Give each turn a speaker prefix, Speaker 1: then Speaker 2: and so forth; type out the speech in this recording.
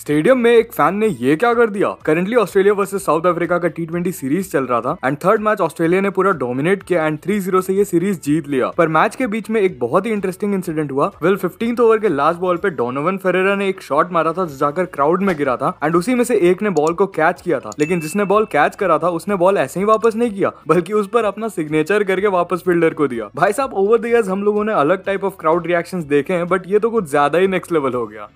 Speaker 1: stadium में एक fan ने ये क्या कर दिया currently Australia versus South Africa का टी सीरीज चल रहा था एंड थर्ड मैच ऑस्ट्रेलिया ने पूरा डोमिनेट किया एंड थ्री जीरो से ये सीरीज जीत लिया पर मैच के बीच में एक बहुत ही इंटरेस्टिंग इंसिडेंट हुआ वेल फिफ्टींथ ओवर के लास्ट बॉल पे डोनोवन फेरेरा ने एक शॉट मारा था जाकर क्राउड में गिरा था एंड उसी में से एक ने बॉल को कैच किया था लेकिन जिसने बॉल कैच करा था उसने बॉल ऐसे ही वापस नहीं किया बल्कि उस पर अपना सिग्नेचर करके वापस फील्डर को दिया भाई साहब ओवर द हम लोगों ने अलग टाइप ऑफ क्राउड रिएक्शन देखे हैं बट ये तो कुछ ज्यादा ही नेक्स्ट लेवल हो गया